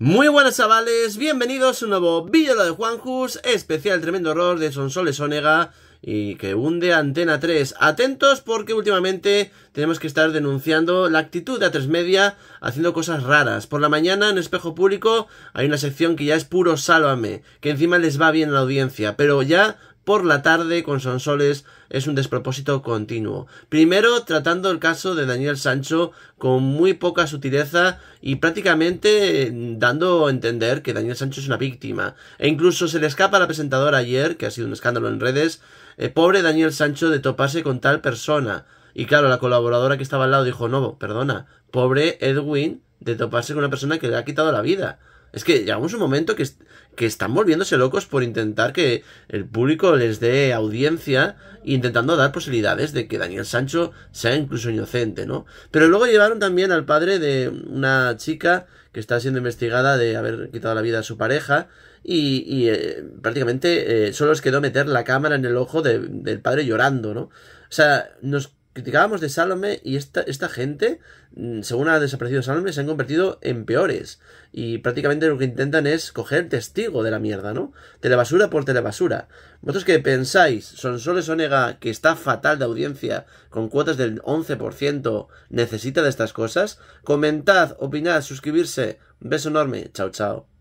Muy buenas chavales, bienvenidos a un nuevo vídeo de Juanjus, especial Tremendo Horror de Sonsoles Onega y que hunde Antena 3. Atentos porque últimamente tenemos que estar denunciando la actitud de A3 Media haciendo cosas raras. Por la mañana en Espejo Público hay una sección que ya es puro sálvame, que encima les va bien la audiencia, pero ya por la tarde con Sonsoles es un despropósito continuo. Primero, tratando el caso de Daniel Sancho con muy poca sutileza y prácticamente eh, dando a entender que Daniel Sancho es una víctima. E incluso se le escapa a la presentadora ayer, que ha sido un escándalo en redes, eh, pobre Daniel Sancho de toparse con tal persona. Y claro, la colaboradora que estaba al lado dijo, no, perdona, pobre Edwin de toparse con una persona que le ha quitado la vida. Es que llegamos a un momento que, que están volviéndose locos por intentar que el público les dé audiencia, intentando dar posibilidades de que Daniel Sancho sea incluso inocente, ¿no? Pero luego llevaron también al padre de una chica que está siendo investigada de haber quitado la vida a su pareja y, eh, prácticamente eh, solo les quedó meter la cámara en el ojo del padre llorando, ¿no? O sea, nos criticábamos de Salome y esta, esta gente, mm, según ha desaparecido Salome, se han convertido en peores. Y prácticamente lo que intentan es coger testigo de la mierda, ¿no? Telebasura por telebasura. Vosotros que pensáis, ¿Son Sonsoles Onega, que está fatal de audiencia, con cuotas del 11%, necesita de estas cosas, comentad, opinad, suscribirse. beso enorme. Chao, chao.